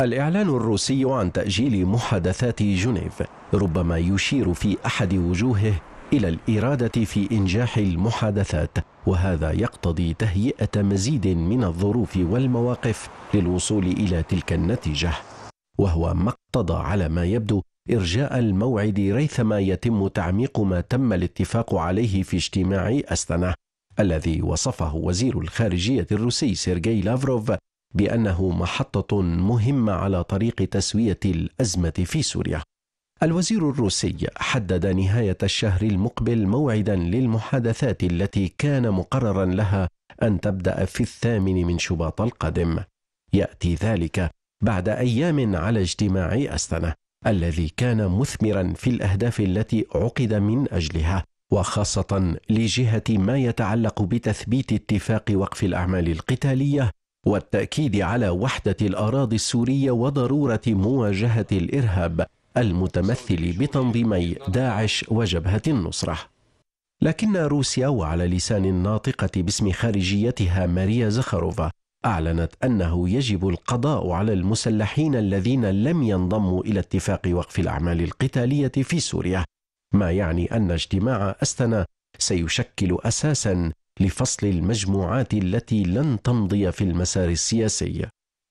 الإعلان الروسي عن تأجيل محادثات جنيف ربما يشير في أحد وجوهه إلى الإرادة في إنجاح المحادثات وهذا يقتضي تهيئة مزيد من الظروف والمواقف للوصول إلى تلك النتيجة وهو ما اقتضى على ما يبدو إرجاء الموعد ريثما يتم تعميق ما تم الاتفاق عليه في اجتماع أستنا الذي وصفه وزير الخارجية الروسي سيرجي لافروف بأنه محطة مهمة على طريق تسوية الأزمة في سوريا. الوزير الروسي حدد نهاية الشهر المقبل موعدا للمحادثات التي كان مقررا لها أن تبدأ في الثامن من شباط القادم. يأتي ذلك بعد أيام على اجتماع أستنا الذي كان مثمرا في الأهداف التي عقد من أجلها وخاصة لجهة ما يتعلق بتثبيت اتفاق وقف الأعمال القتالية والتأكيد على وحدة الأراضي السورية وضرورة مواجهة الإرهاب المتمثل بتنظيمي داعش وجبهة النصرة لكن روسيا وعلى لسان الناطقة باسم خارجيتها ماريا زخروفا أعلنت أنه يجب القضاء على المسلحين الذين لم ينضموا إلى اتفاق وقف الأعمال القتالية في سوريا ما يعني أن اجتماع أستنا سيشكل أساسا لفصل المجموعات التي لن تمضي في المسار السياسي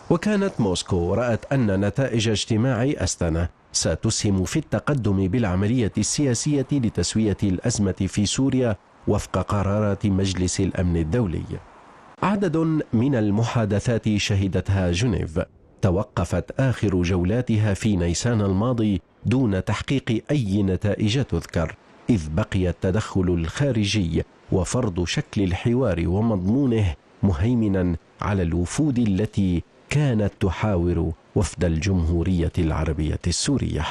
وكانت موسكو رأت أن نتائج اجتماع أستنا ستسهم في التقدم بالعملية السياسية لتسوية الأزمة في سوريا وفق قرارات مجلس الأمن الدولي عدد من المحادثات شهدتها جنيف توقفت آخر جولاتها في نيسان الماضي دون تحقيق أي نتائج تذكر إذ بقي التدخل الخارجي وفرض شكل الحوار ومضمونه مهيمنا على الوفود التي كانت تحاور وفد الجمهورية العربية السورية